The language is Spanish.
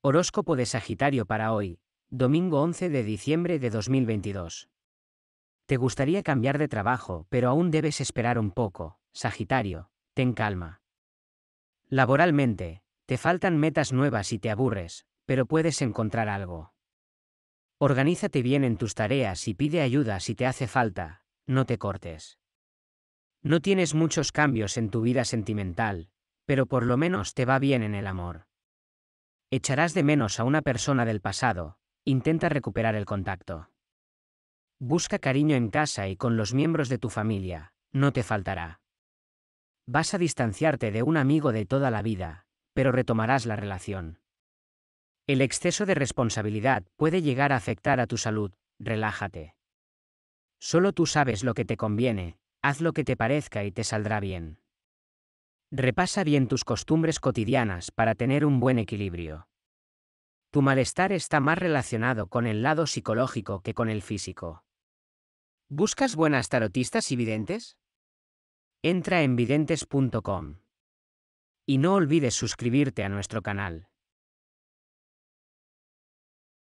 Horóscopo de Sagitario para hoy, domingo 11 de diciembre de 2022. Te gustaría cambiar de trabajo, pero aún debes esperar un poco, Sagitario, ten calma. Laboralmente, te faltan metas nuevas y te aburres, pero puedes encontrar algo. Organízate bien en tus tareas y pide ayuda si te hace falta, no te cortes. No tienes muchos cambios en tu vida sentimental, pero por lo menos te va bien en el amor. Echarás de menos a una persona del pasado, intenta recuperar el contacto. Busca cariño en casa y con los miembros de tu familia, no te faltará. Vas a distanciarte de un amigo de toda la vida, pero retomarás la relación. El exceso de responsabilidad puede llegar a afectar a tu salud, relájate. Solo tú sabes lo que te conviene, haz lo que te parezca y te saldrá bien. Repasa bien tus costumbres cotidianas para tener un buen equilibrio. Tu malestar está más relacionado con el lado psicológico que con el físico. ¿Buscas buenas tarotistas y videntes? Entra en videntes.com. Y no olvides suscribirte a nuestro canal.